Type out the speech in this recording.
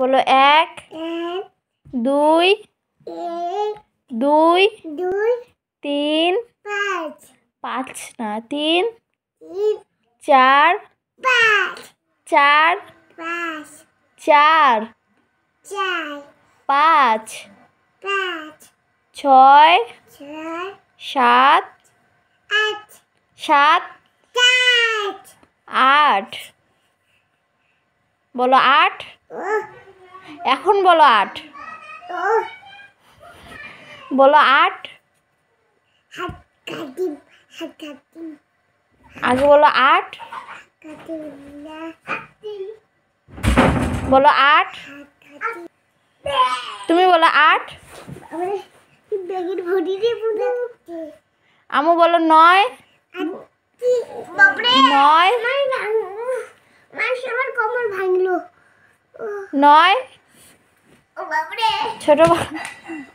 বলো এক দুই দুই তিন পাঁচ না তিন চার চার চার পাঁচ ছয় সাত সাত আট বলো আট এখন বলো আট বলো আট আগে বলো আট বলো আট তুমি বলো আট আমু বলো নয় নয় নয় 어, 마무리해. 저리 봐.